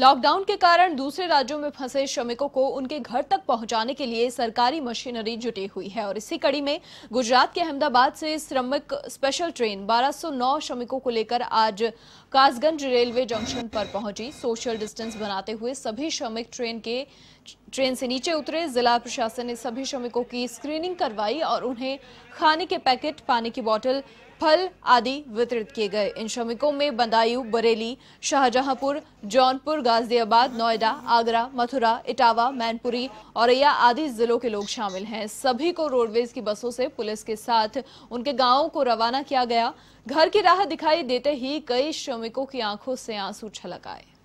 lockdown के कारण दूसरे राज्यों में फंसे श्रमिकों को उनके घर तक पहुंचाने के लिए सरकारी मशीनरी जुटी हुई है और इसी कड़ी में गुजरात के अहमदाबाद से श्रमिक स्पेशल ट्रेन 1209 श्रमिकों को लेकर आज कासगंज रेलवे जंक्शन पर पहुंची सोशल डिस्टेंस बनाते हुए सभी श्रमिक ट्रेन के ट्रेन से नीचे उतरे जिला प्रशासन ने सभी श्रमिकों की स्क्रीनिंग करवाई और उन्हें खाने के पैकेट पानी की बोतल फल आदि वितरित किए गए इन श्रमिकों में बदायूं बरेली शाहजहांपुर जौनपुर गाजियाबाद नोएडा आगरा मथुरा इटावा मैनपुरी औरैया आदि जिलों के लोग शामिल हैं सभी को रोडवेज की बसों से पुलिस के साथ उनके गांवों को रवाना किया गया घर की राह दिखाई देते ही कई श्रमिकों की आंखों से आंसू छलक आए